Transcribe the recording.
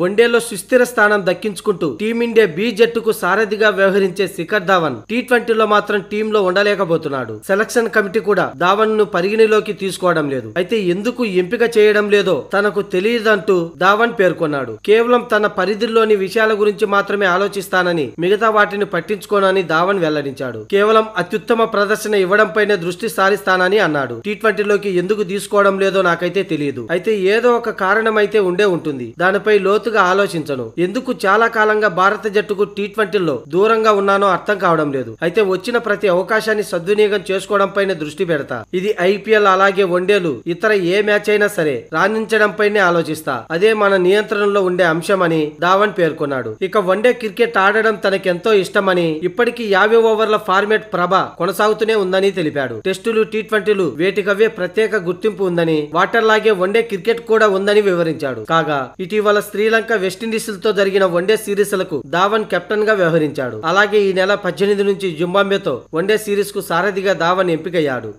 వన్డేలో సుస్థిర స్థానం దక్కించుకుంటూ టీమిండియా బి జట్టుకు సారథిగా వ్యవహరించే శిఖర్ ధావన్ టీ ట్వంటీలో మాత్రం టీంలో ఉండలేకపోతున్నాడు సెలక్షన్ కమిటీ కూడా ధావన్ ను పరిగణలోకి తీసుకోవడం లేదు అయితే ఎందుకు ఎంపిక చేయడం లేదో తనకు తెలియదంటూ ధావన్ పేర్కొన్నాడు కేవలం తన పరిధిలోని విషయాల గురించి మాత్రమే ఆలోచిస్తానని మిగతా వాటిని పట్టించుకోనని ధావన్ వెల్లడించాడు కేవలం అత్యుత్తమ ప్రదర్శన ఇవ్వడంపైనే దృష్టి సారిస్తానని అన్నాడు టీ ట్వంటీలోకి ఎందుకు తీసుకోవడం లేదో నాకైతే తెలియదు అయితే ఏదో ఒక కారణమైతే ఉండే ఉంటుంది దానిపై లోతు లోతుగా ఆలోచించను ఎందుకు చాలా కాలంగా భారత జట్టుకు టీ ట్వంటీల్లో దూరంగా ఉన్నానో అర్థం కావడం లేదు అయితే వచ్చిన ప్రతి అవకాశాన్ని సద్వినియోగం చేసుకోవడం దృష్టి పెడతా ఇది ఐపీఎల్ అలాగే వన్డేలు ఇతర ఏ మ్యాచ్ అయినా సరే రాణించడంపైనే ఆలోచిస్తా అదే మన నియంత్రణలో ఉండే అంశమని ధావన్ పేర్కొన్నాడు ఇక వన్డే క్రికెట్ ఆడడం తనకెంతో ఇష్టమని ఇప్పటికీ యాభై ఓవర్ల ఫార్మేట్ ప్రభ కొనసాగుతూనే ఉందని తెలిపాడు టెస్టులు టీ ట్వంటీలు వేటికవే ప్రత్యేక గుర్తింపు ఉందని వాటర్ లాగే వన్డే క్రికెట్ కూడా ఉందని వివరించాడు కాగా ఇటీవల స్త్రీల శ్రీలంక వెస్టిండీస్తో జరిగిన వన్డే సిరీస్లకు ధావన్ కెప్టెన్ గా వ్యవహరించాడు అలాగే ఈ నెల పద్దెనిమిది నుంచి జింబాబ్వేతో వన్డే సిరీస్ కు సారథిగా ధావన్ ఎంపికయ్యాడు